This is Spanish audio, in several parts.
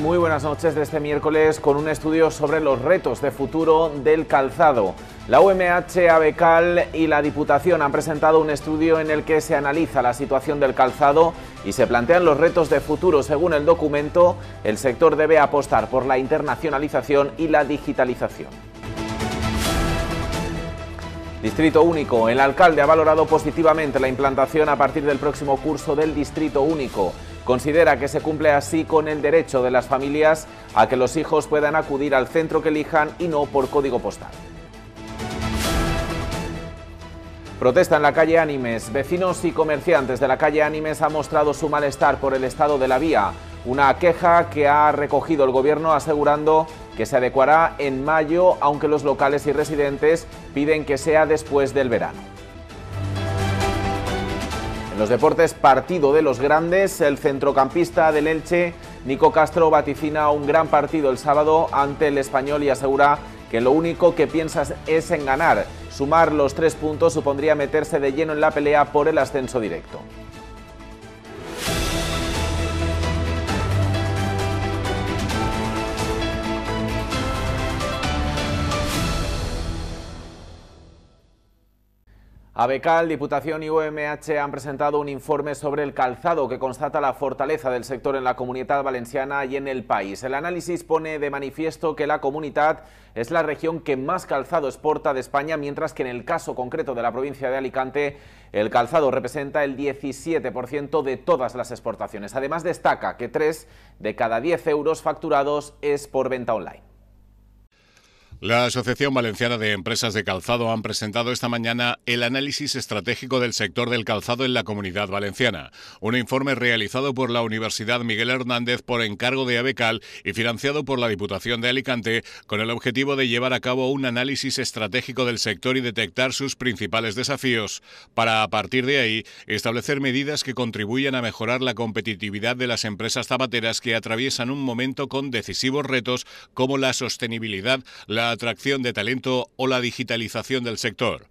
Muy buenas noches de este miércoles con un estudio sobre los retos de futuro del calzado. La UMH, ABECAL y la Diputación han presentado un estudio en el que se analiza la situación del calzado y se plantean los retos de futuro. Según el documento, el sector debe apostar por la internacionalización y la digitalización. Distrito Único. El alcalde ha valorado positivamente la implantación a partir del próximo curso del Distrito Único. Considera que se cumple así con el derecho de las familias a que los hijos puedan acudir al centro que elijan y no por código postal. Protesta en la calle Animes. Vecinos y comerciantes de la calle Ánimes han mostrado su malestar por el estado de la vía. Una queja que ha recogido el gobierno asegurando que se adecuará en mayo, aunque los locales y residentes piden que sea después del verano. En los deportes, partido de los grandes, el centrocampista del Elche, Nico Castro, vaticina un gran partido el sábado ante el español y asegura que lo único que piensas es en ganar. Sumar los tres puntos supondría meterse de lleno en la pelea por el ascenso directo. Abecal, Diputación y UMH han presentado un informe sobre el calzado que constata la fortaleza del sector en la comunidad valenciana y en el país. El análisis pone de manifiesto que la comunidad es la región que más calzado exporta de España, mientras que en el caso concreto de la provincia de Alicante, el calzado representa el 17% de todas las exportaciones. Además destaca que 3 de cada 10 euros facturados es por venta online. La Asociación Valenciana de Empresas de Calzado han presentado esta mañana el análisis estratégico del sector del calzado en la comunidad valenciana, un informe realizado por la Universidad Miguel Hernández por encargo de Abecal y financiado por la Diputación de Alicante con el objetivo de llevar a cabo un análisis estratégico del sector y detectar sus principales desafíos para a partir de ahí establecer medidas que contribuyan a mejorar la competitividad de las empresas zapateras que atraviesan un momento con decisivos retos como la sostenibilidad, la atracción de talento o la digitalización del sector.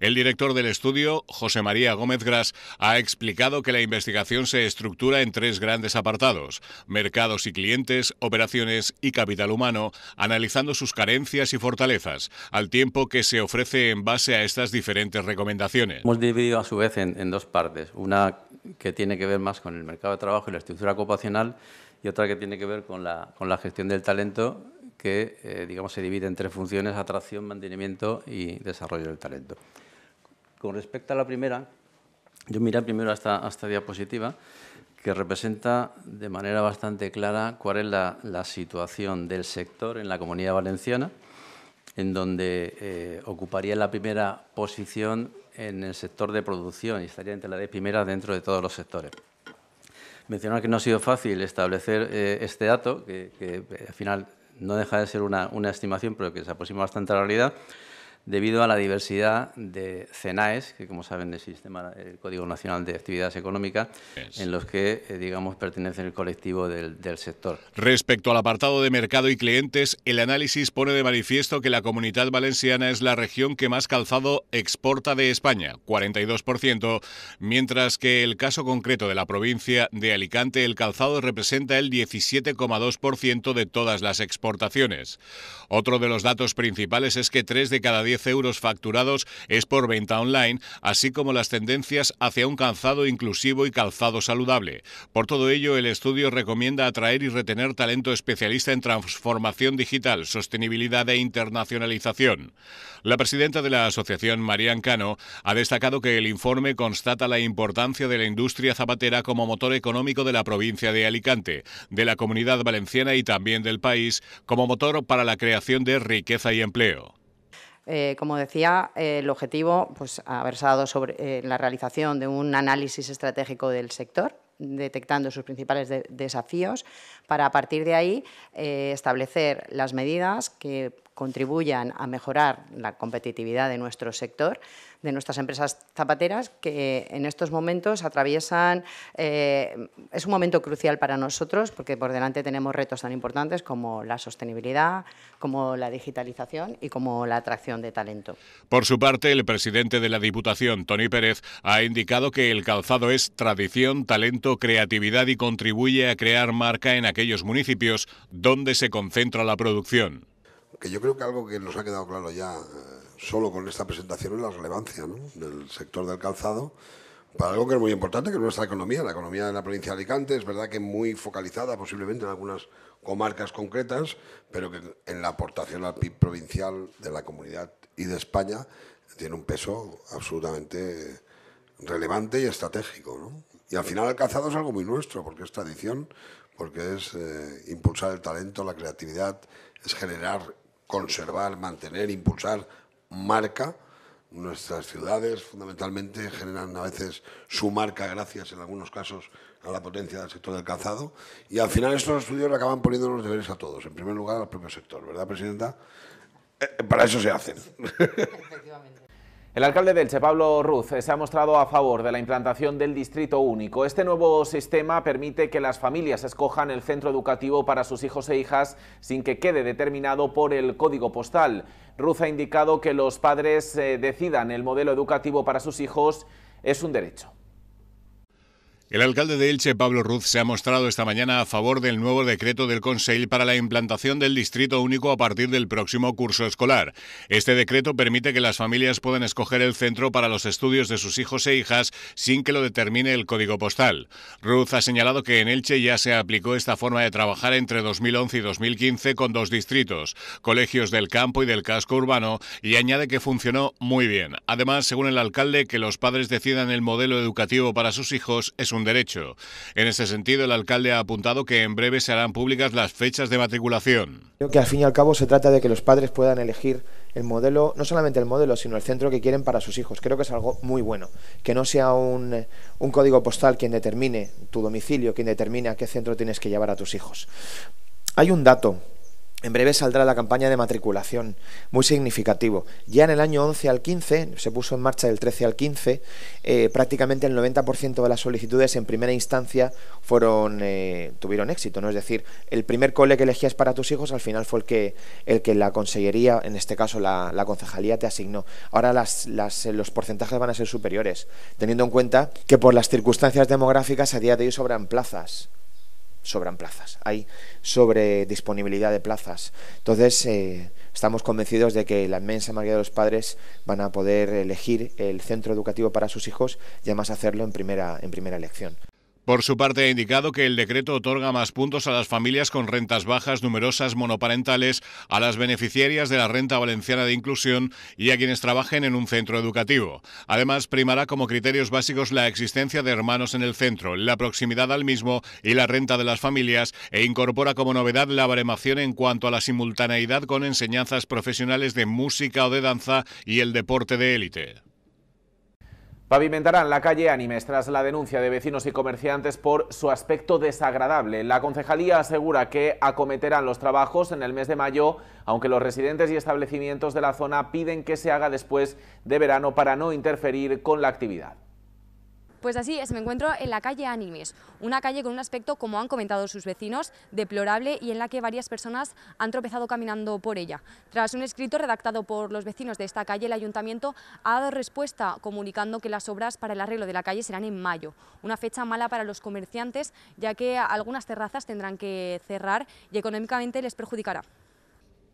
El director del estudio, José María Gómez Gras, ha explicado que la investigación se estructura en tres grandes apartados, mercados y clientes, operaciones y capital humano, analizando sus carencias y fortalezas, al tiempo que se ofrece en base a estas diferentes recomendaciones. Hemos dividido a su vez en, dos partes, una que tiene que ver más con el mercado de trabajo y la estructura ocupacional y otra que tiene que ver con la gestión del talento que eh, digamos, se divide en tres funciones, atracción, mantenimiento y desarrollo del talento. Con respecto a la primera, yo miré primero a esta, diapositiva, que representa de manera bastante clara cuál es la, situación del sector en la comunidad valenciana, en donde eh, ocuparía la primera posición en el sector de producción y estaría entre las diez primeras dentro de todos los sectores. Mencionar que no ha sido fácil establecer eh, este dato, que, al final no deja de ser una, estimación, pero que se aproxima bastante a la realidad, debido a la diversidad de CENAES, que como saben del sistema, el Código Nacional de Actividades Económicas, en los que, eh, digamos, pertenece el colectivo del, del, sector. Respecto al apartado de mercado y clientes, el análisis pone de manifiesto que la comunidad valenciana es la región que más calzado exporta de España, 42%, mientras que el caso concreto de la provincia de Alicante, el calzado representa el 17,2% de todas las exportaciones. Otro de los datos principales es que tres de cada 10 euros facturados es por venta online, así como las tendencias hacia un calzado inclusivo y calzado saludable. Por todo ello, el estudio recomienda atraer y retener talento especialista en transformación digital, sostenibilidad e internacionalización. La presidenta de la asociación, Marian Cano, ha destacado que el informe constata la importancia de la industria zapatera como motor económico de la provincia de Alicante, de la comunidad valenciana y también del país, como motor para la creación de riqueza y empleo. Eh, como decía, eh, el objetivo pues, ha versado sobre eh, la realización de un análisis estratégico del sector, detectando sus principales desafíos, para a partir de ahí establecer las medidas que contribuyan a mejorar la competitividad de nuestro sector, de nuestras empresas zapateras, que en estos momentos atraviesan, eh, es un momento crucial para nosotros, porque por delante tenemos retos tan importantes como la sostenibilidad, como la digitalización y como la atracción de talento. Por su parte, el presidente de la Diputación, Tony Pérez, ha indicado que el calzado es tradición, talento, creatividad y contribuye a crear marca en aquellos municipios donde se concentra la producción que yo creo que algo que nos ha quedado claro ya eh, solo con esta presentación es la relevancia del sector del calzado para algo que es muy importante, que es nuestra economía, la economía de la provincia de Alicante, es verdad que muy focalizada posiblemente en algunas comarcas concretas, pero que en la aportación al PIB provincial de la comunidad y de España tiene un peso absolutamente relevante y estratégico. Y al final el calzado es algo muy nuestro, porque es tradición, porque es eh, impulsar el talento, la creatividad, es generar conservar, mantener, impulsar marca. Nuestras ciudades fundamentalmente generan a veces su marca gracias en algunos casos a la potencia del sector del calzado y al final estos estudios acaban poniendo los deberes a todos, en primer lugar al propio sector, ¿verdad, Presidenta? Eh, para eso se hacen. Efectivamente. El alcalde del CHE, Pablo Ruz, eh, se ha mostrado a favor de la implantación del distrito único. Este nuevo sistema permite que las familias escojan el centro educativo para sus hijos e hijas sin que quede determinado por el código postal. Ruz ha indicado que los padres eh, decidan el modelo educativo para sus hijos es un derecho. El alcalde de Elche, Pablo Ruz, se ha mostrado esta mañana a favor del nuevo decreto del Consejo para la implantación del distrito único a partir del próximo curso escolar. Este decreto permite que las familias puedan escoger el centro para los estudios de sus hijos e hijas sin que lo determine el código postal. Ruz ha señalado que en Elche ya se aplicó esta forma de trabajar entre 2011 y 2015 con dos distritos, colegios del campo y del casco urbano, y añade que funcionó muy bien. Además, según el alcalde, que los padres decidan el modelo educativo para sus hijos es un derecho. En ese sentido, el alcalde ha apuntado que en breve se harán públicas las fechas de matriculación. Creo que al fin y al cabo se trata de que los padres puedan elegir el modelo, no solamente el modelo, sino el centro que quieren para sus hijos. Creo que es algo muy bueno. Que no sea un, un código postal quien determine tu domicilio, quien determine a qué centro tienes que llevar a tus hijos. Hay un dato en breve saldrá la campaña de matriculación, muy significativo. Ya en el año 11 al 15, se puso en marcha del 13 al 15, eh, prácticamente el 90% de las solicitudes en primera instancia fueron, eh, tuvieron éxito. ¿no? Es decir, el primer cole que elegías para tus hijos al final fue el que, el que la consellería, en este caso la, la concejalía, te asignó. Ahora las, eh, los porcentajes van a ser superiores, teniendo en cuenta que por las circunstancias demográficas a día de hoy sobran plazas sobran plazas, hay sobre disponibilidad de plazas. Entonces, eh, estamos convencidos de que la inmensa mayoría de los padres van a poder elegir el centro educativo para sus hijos y además hacerlo en primera, en primera elección. Por su parte, ha indicado que el decreto otorga más puntos a las familias con rentas bajas, numerosas, monoparentales, a las beneficiarias de la renta valenciana de inclusión y a quienes trabajen en un centro educativo. Además, primará como criterios básicos la existencia de hermanos en el centro, la proximidad al mismo y la renta de las familias, e incorpora como novedad la baremación en cuanto a la simultaneidad con enseñanzas profesionales de música o de danza y el deporte de élite. Pavimentarán la calle Animes tras la denuncia de vecinos y comerciantes por su aspecto desagradable. La concejalía asegura que acometerán los trabajos en el mes de mayo, aunque los residentes y establecimientos de la zona piden que se haga después de verano para no interferir con la actividad. Pues así es, me encuentro en la calle Animes, una calle con un aspecto, como han comentado sus vecinos, deplorable y en la que varias personas han tropezado caminando por ella. Tras un escrito redactado por los vecinos de esta calle, el ayuntamiento ha dado respuesta comunicando que las obras para el arreglo de la calle serán en mayo, una fecha mala para los comerciantes ya que algunas terrazas tendrán que cerrar y económicamente les perjudicará.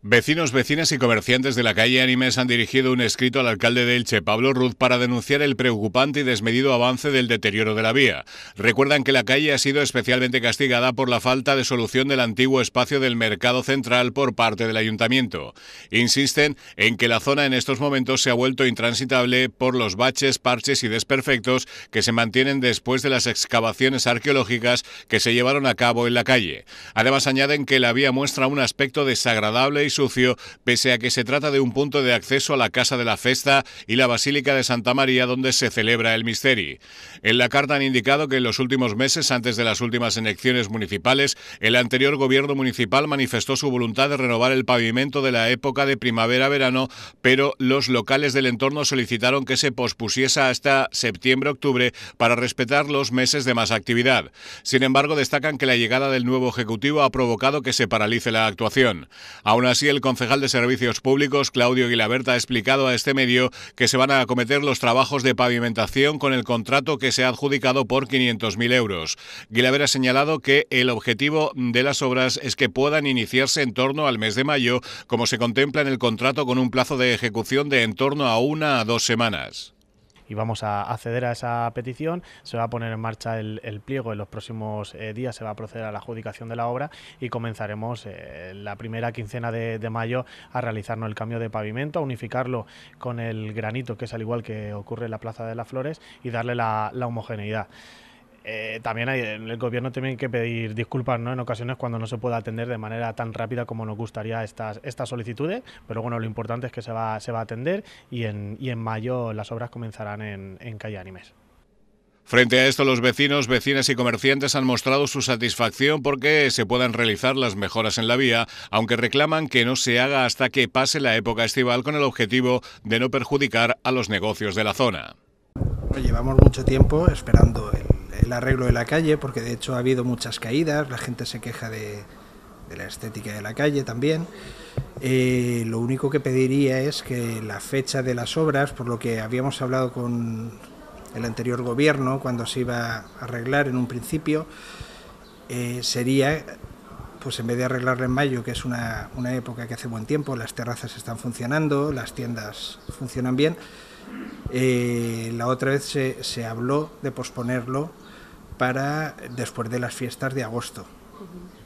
Vecinos, vecinas y comerciantes de la calle Animes han dirigido un escrito al alcalde de Elche, Pablo Ruz, para denunciar el preocupante y desmedido avance del deterioro de la vía. Recuerdan que la calle ha sido especialmente castigada por la falta de solución del antiguo espacio del mercado central por parte del ayuntamiento. Insisten en que la zona en estos momentos se ha vuelto intransitable por los baches, parches y desperfectos que se mantienen después de las excavaciones arqueológicas que se llevaron a cabo en la calle. Además añaden que la vía muestra un aspecto desagradable y sucio, pese a que se trata de un punto de acceso a la Casa de la Festa y la Basílica de Santa María donde se celebra el Misteri. En la carta han indicado que en los últimos meses, antes de las últimas elecciones municipales, el anterior gobierno municipal manifestó su voluntad de renovar el pavimento de la época de primavera-verano, pero los locales del entorno solicitaron que se pospusiese hasta septiembre-octubre para respetar los meses de más actividad. Sin embargo, destacan que la llegada del nuevo Ejecutivo ha provocado que se paralice la actuación. Aún así, el concejal de Servicios Públicos, Claudio Guilaberta, ha explicado a este medio que se van a acometer los trabajos de pavimentación con el contrato que se ha adjudicado por 500.000 euros. Guilaberta ha señalado que el objetivo de las obras es que puedan iniciarse en torno al mes de mayo, como se contempla en el contrato con un plazo de ejecución de en torno a una a dos semanas y vamos a acceder a esa petición. Se va a poner en marcha el, pliego en los próximos eh, días, se va a proceder a la adjudicación de la obra y comenzaremos eh, la primera quincena de, mayo a realizarnos el cambio de pavimento, a unificarlo con el granito, que es al igual que ocurre en la Plaza de las Flores, y darle la homogeneidad. Eh, también el gobierno tiene que pedir disculpas ¿no? en ocasiones cuando no se pueda atender de manera tan rápida como nos gustaría estas, estas solicitudes, pero bueno, lo importante es que se va, se va a atender y en, y en mayo las obras comenzarán en, en Calle Animes. Frente a esto, los vecinos, vecinas y comerciantes han mostrado su satisfacción porque se puedan realizar las mejoras en la vía, aunque reclaman que no se haga hasta que pase la época estival con el objetivo de no perjudicar a los negocios de la zona. Llevamos mucho tiempo esperando el el arreglo de la calle, porque de hecho ha habido muchas caídas, la gente se queja de, la estética de la calle también. Eh, lo único que pediría es que la fecha de las obras, por lo que habíamos hablado con el anterior gobierno cuando se iba a arreglar en un principio, eh, sería, pues en vez de arreglarla en mayo, que es una, época que hace buen tiempo, las terrazas están funcionando, las tiendas funcionan bien, eh, la otra vez se, se habló de posponerlo para después de las fiestas de agosto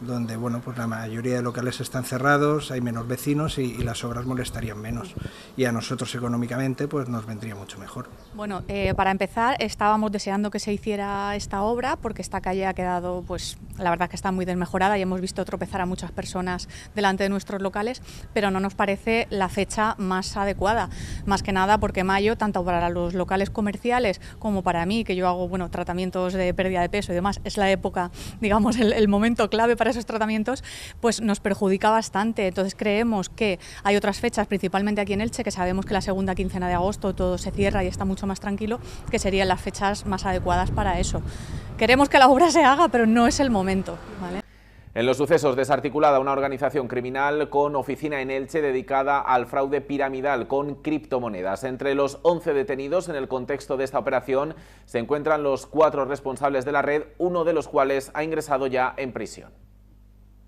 donde bueno, pues la mayoría de locales están cerrados, hay menos vecinos y, las obras molestarían menos. Y a nosotros económicamente pues nos vendría mucho mejor. Bueno, eh, para empezar estábamos deseando que se hiciera esta obra porque esta calle ha quedado, pues la verdad que está muy desmejorada y hemos visto tropezar a muchas personas delante de nuestros locales, pero no nos parece la fecha más adecuada. Más que nada porque mayo, tanto para los locales comerciales como para mí, que yo hago bueno, tratamientos de pérdida de peso y demás, es la época, digamos, el, el momento clave para esos tratamientos, pues nos perjudica bastante. Entonces creemos que hay otras fechas, principalmente aquí en Elche, que sabemos que la segunda quincena de agosto todo se cierra y está mucho más tranquilo, que serían las fechas más adecuadas para eso. Queremos que la obra se haga, pero no es el momento. En los sucesos, desarticulada una organización criminal con oficina en Elche dedicada al fraude piramidal con criptomonedas. Entre los 11 detenidos en el contexto de esta operación se encuentran los cuatro responsables de la red, uno de los cuales ha ingresado ya en prisión.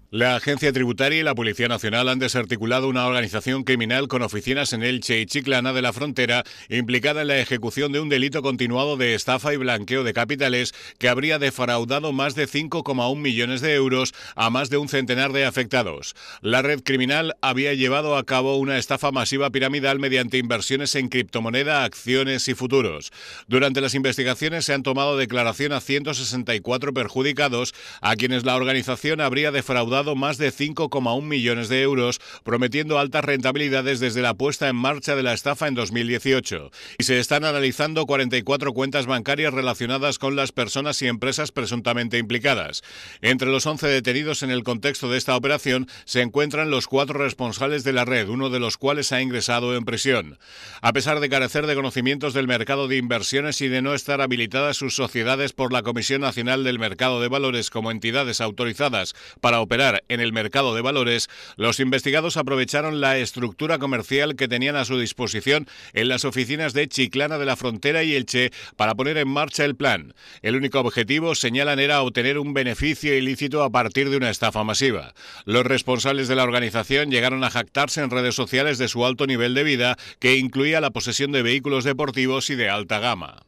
La Agencia Tributaria y la Policía Nacional han desarticulado una organización criminal con oficinas en Elche y Chiclana de la Frontera, implicada en la ejecución de un delito continuado de estafa y blanqueo de capitales que habría defraudado más de 5,1 millones de euros a más de un centenar de afectados. La red criminal había llevado a cabo una estafa masiva piramidal mediante inversiones en criptomoneda, acciones y futuros. Durante las investigaciones se han tomado declaración a 164 perjudicados a quienes la organización habría defraudado más de 5,1 millones de euros, prometiendo altas rentabilidades desde la puesta en marcha de la estafa en 2018. Y se están analizando 44 cuentas bancarias relacionadas con las personas y empresas presuntamente implicadas. Entre los 11 detenidos en el contexto de esta operación se encuentran los cuatro responsables de la red, uno de los cuales ha ingresado en prisión. A pesar de carecer de conocimientos del mercado de inversiones y de no estar habilitadas sus sociedades por la Comisión Nacional del Mercado de Valores como entidades autorizadas para operar en el mercado de valores, los investigados aprovecharon la estructura comercial que tenían a su disposición en las oficinas de Chiclana de la Frontera y Elche para poner en marcha el plan. El único objetivo, señalan, era obtener un beneficio ilícito a partir de una estafa masiva. Los responsables de la organización llegaron a jactarse en redes sociales de su alto nivel de vida, que incluía la posesión de vehículos deportivos y de alta gama.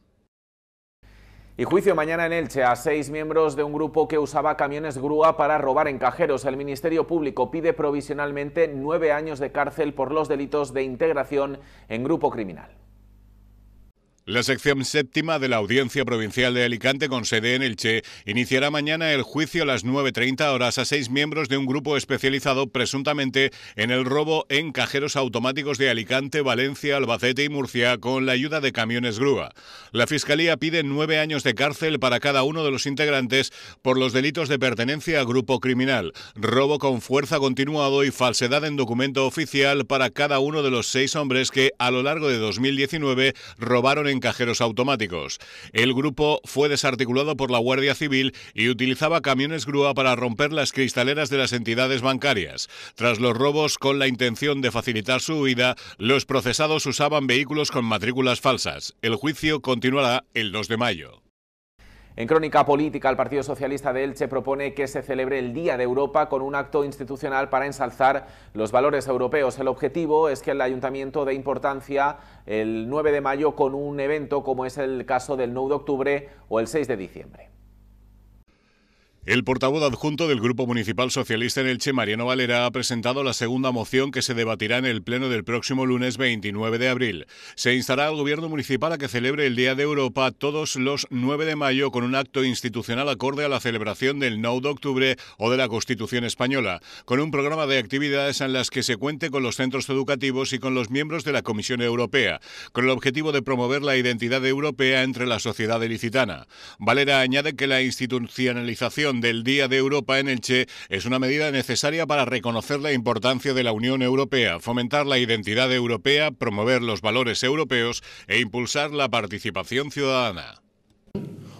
Y juicio mañana en Elche a seis miembros de un grupo que usaba camiones grúa para robar en cajeros. El Ministerio Público pide provisionalmente nueve años de cárcel por los delitos de integración en grupo criminal. La sección séptima de la Audiencia Provincial de Alicante, con sede en Elche, iniciará mañana el juicio a las 9.30 horas a seis miembros de un grupo especializado presuntamente en el robo en cajeros automáticos de Alicante, Valencia, Albacete y Murcia con la ayuda de camiones grúa. La Fiscalía pide nueve años de cárcel para cada uno de los integrantes por los delitos de pertenencia a grupo criminal, robo con fuerza continuado y falsedad en documento oficial para cada uno de los seis hombres que, a lo largo de 2019, robaron en cajeros automáticos. El grupo fue desarticulado por la Guardia Civil y utilizaba camiones grúa para romper las cristaleras de las entidades bancarias. Tras los robos, con la intención de facilitar su huida, los procesados usaban vehículos con matrículas falsas. El juicio continuará el 2 de mayo. En Crónica Política, el Partido Socialista de Elche propone que se celebre el Día de Europa con un acto institucional para ensalzar los valores europeos. El objetivo es que el Ayuntamiento dé importancia el 9 de mayo con un evento como es el caso del 9 de octubre o el 6 de diciembre. El portavoz adjunto del Grupo Municipal Socialista en Elche, Mariano Valera, ha presentado la segunda moción que se debatirá en el Pleno del próximo lunes 29 de abril. Se instará al Gobierno Municipal a que celebre el Día de Europa todos los 9 de mayo con un acto institucional acorde a la celebración del 9 de octubre o de la Constitución Española, con un programa de actividades en las que se cuente con los centros educativos y con los miembros de la Comisión Europea, con el objetivo de promover la identidad europea entre la sociedad ilicitana. Valera añade que la institucionalización del Día de Europa en Che es una medida necesaria para reconocer la importancia de la Unión Europea, fomentar la identidad europea, promover los valores europeos e impulsar la participación ciudadana.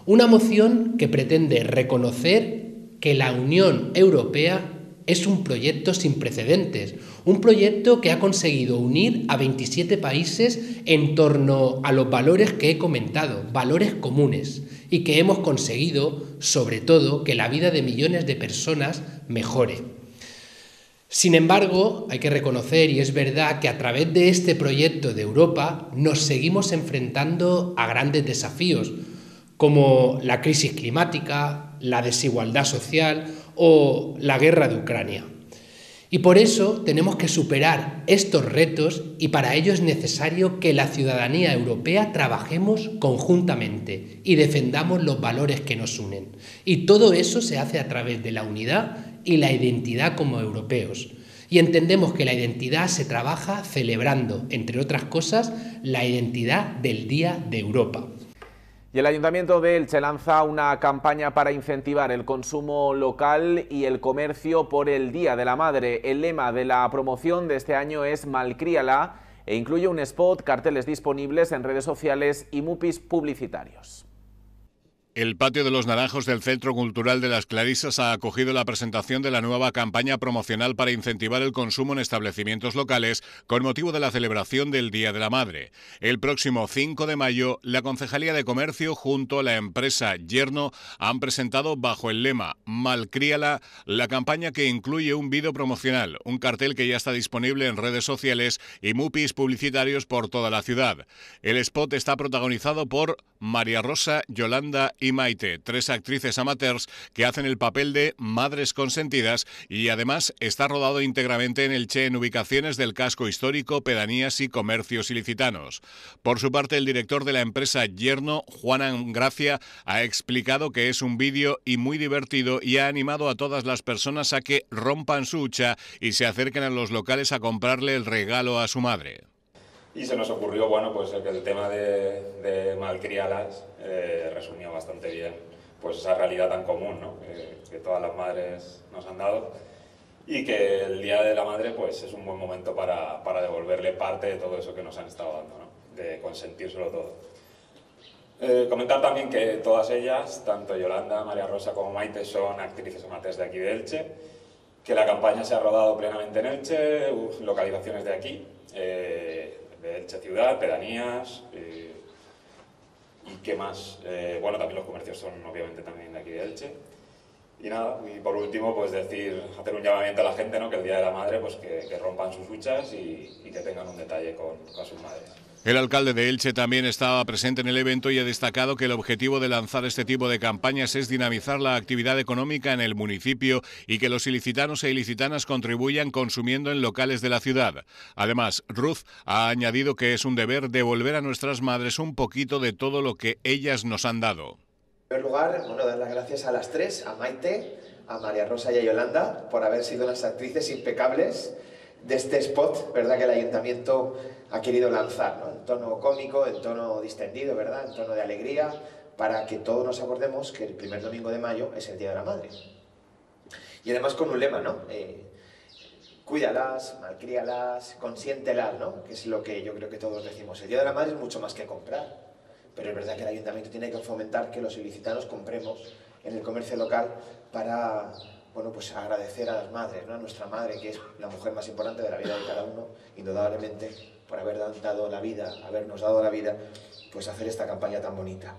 Una moción que pretende reconocer que la Unión Europea es un proyecto sin precedentes, un proyecto que ha conseguido unir a 27 países en torno a los valores que he comentado, valores comunes y que hemos conseguido, sobre todo, que la vida de millones de personas mejore. Sin embargo, hay que reconocer, y es verdad, que a través de este proyecto de Europa nos seguimos enfrentando a grandes desafíos, como la crisis climática, la desigualdad social o la guerra de Ucrania. Y por eso tenemos que superar estos retos y para ello es necesario que la ciudadanía europea trabajemos conjuntamente y defendamos los valores que nos unen. Y todo eso se hace a través de la unidad y la identidad como europeos. Y entendemos que la identidad se trabaja celebrando, entre otras cosas, la identidad del Día de Europa. Y el Ayuntamiento de Elche lanza una campaña para incentivar el consumo local y el comercio por el Día de la Madre. El lema de la promoción de este año es Malcríala e incluye un spot, carteles disponibles en redes sociales y mupis publicitarios. El patio de los Naranjos del Centro Cultural de las Clarisas ha acogido la presentación de la nueva campaña promocional para incentivar el consumo en establecimientos locales con motivo de la celebración del Día de la Madre. El próximo 5 de mayo, la Concejalía de Comercio junto a la empresa Yerno han presentado bajo el lema Malcríala la campaña que incluye un vídeo promocional, un cartel que ya está disponible en redes sociales y mupis publicitarios por toda la ciudad. El spot está protagonizado por María Rosa, Yolanda y Maite, tres actrices amateurs que hacen el papel de madres consentidas y además está rodado íntegramente en el Che en ubicaciones del casco histórico, pedanías y comercios ilicitanos. Por su parte, el director de la empresa Yerno, Juan Gracia, ha explicado que es un vídeo y muy divertido y ha animado a todas las personas a que rompan su hucha y se acerquen a los locales a comprarle el regalo a su madre. Y se nos ocurrió, bueno, pues que el tema de, de malcriadas eh, resumía bastante bien pues esa realidad tan común ¿no? que todas las madres nos han dado y que el Día de la Madre pues es un buen momento para, para devolverle parte de todo eso que nos han estado dando, ¿no? de consentírselo todo. Eh, comentar también que todas ellas, tanto Yolanda, María Rosa como Maite, son actrices amantes de aquí de Elche, que la campaña se ha rodado plenamente en Elche, localizaciones de aquí, eh, de Elche Ciudad, pedanías. Eh, ¿Y qué más? Eh, bueno, también los comercios son obviamente también de aquí de Elche. Y nada, y por último, pues decir, hacer un llamamiento a la gente, ¿no? Que el Día de la Madre, pues que, rompan sus huchas y, que tengan un detalle con sus madres. El alcalde de Elche también estaba presente en el evento y ha destacado que el objetivo de lanzar este tipo de campañas es dinamizar la actividad económica en el municipio y que los ilicitanos e ilicitanas contribuyan consumiendo en locales de la ciudad. Además, Ruth ha añadido que es un deber devolver a nuestras madres un poquito de todo lo que ellas nos han dado. En primer lugar, bueno, dar las gracias a las tres, a Maite, a María Rosa y a Yolanda, por haber sido las actrices impecables de este spot, ¿verdad? Que el ayuntamiento ha querido lanzar, En tono cómico, en tono distendido, ¿verdad? En tono de alegría, para que todos nos acordemos que el primer domingo de mayo es el Día de la Madre. Y además con un lema, ¿no? Eh, cuídalas, malcríalas, consiéntelas, ¿no? Que es lo que yo creo que todos decimos. El Día de la Madre es mucho más que comprar. Pero es verdad que el ayuntamiento tiene que fomentar que los ilicitanos compremos en el comercio local para bueno, pues agradecer a las madres, a nuestra madre, que es la mujer más importante de la vida de cada uno, indudablemente, por haber dado la vida, habernos dado la vida, pues hacer esta campaña tan bonita.